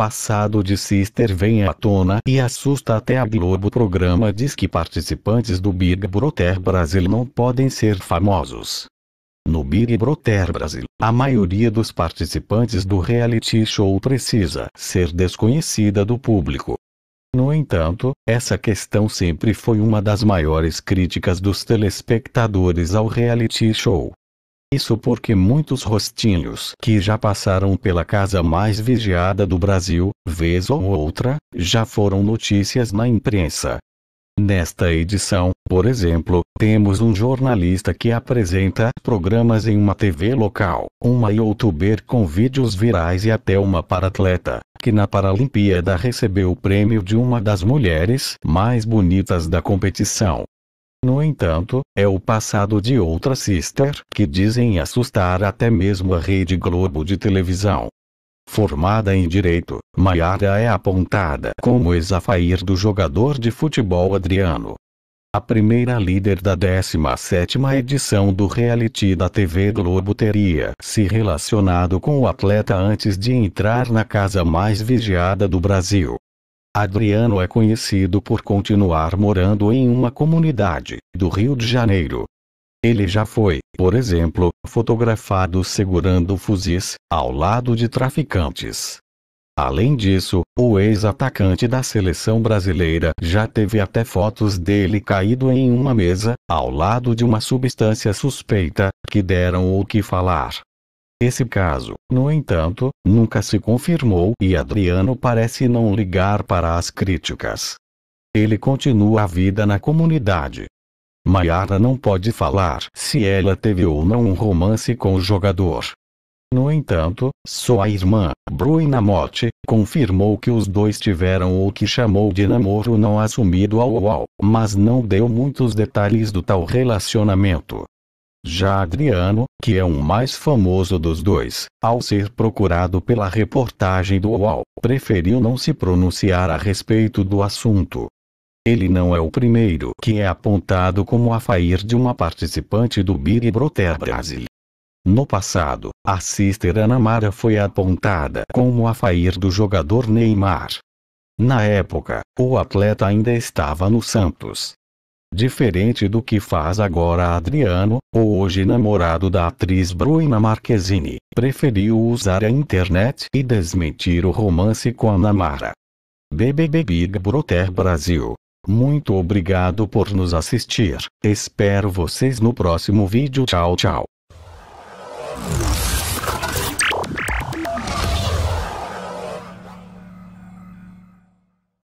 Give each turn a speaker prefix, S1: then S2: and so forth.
S1: passado de Sister vem à tona e assusta até a Globo. O programa diz que participantes do Big Brother Brasil não podem ser famosos. No Big Brother Brasil, a maioria dos participantes do reality show precisa ser desconhecida do público. No entanto, essa questão sempre foi uma das maiores críticas dos telespectadores ao reality show. Isso porque muitos rostinhos que já passaram pela casa mais vigiada do Brasil, vez ou outra, já foram notícias na imprensa. Nesta edição, por exemplo, temos um jornalista que apresenta programas em uma TV local, uma youtuber com vídeos virais e até uma paratleta, que na Paralimpíada recebeu o prêmio de uma das mulheres mais bonitas da competição. No entanto, é o passado de outra sister que dizem assustar até mesmo a Rede Globo de televisão. Formada em direito, Maiara é apontada como ex-afair do jogador de futebol Adriano. A primeira líder da 17ª edição do reality da TV Globo teria se relacionado com o atleta antes de entrar na casa mais vigiada do Brasil. Adriano é conhecido por continuar morando em uma comunidade do Rio de Janeiro. Ele já foi, por exemplo, fotografado segurando fuzis ao lado de traficantes. Além disso, o ex-atacante da seleção brasileira já teve até fotos dele caído em uma mesa, ao lado de uma substância suspeita, que deram o que falar. Esse caso, no entanto, nunca se confirmou e Adriano parece não ligar para as críticas. Ele continua a vida na comunidade. Maiara não pode falar se ela teve ou não um romance com o jogador. No entanto, sua irmã, Bruna Motti, confirmou que os dois tiveram o que chamou de namoro não assumido ao UOL, mas não deu muitos detalhes do tal relacionamento. Já Adriano, que é o mais famoso dos dois, ao ser procurado pela reportagem do UOL, preferiu não se pronunciar a respeito do assunto. Ele não é o primeiro que é apontado como a fair de uma participante do Big Brother Brasil. No passado, a sister Anamara foi apontada como a fair do jogador Neymar. Na época, o atleta ainda estava no Santos. Diferente do que faz agora Adriano, o hoje namorado da atriz Bruna Marquezine, preferiu usar a internet e desmentir o romance com a Namara. BBB Big Brother Brasil. Muito obrigado por nos assistir. Espero vocês no próximo vídeo. Tchau, tchau.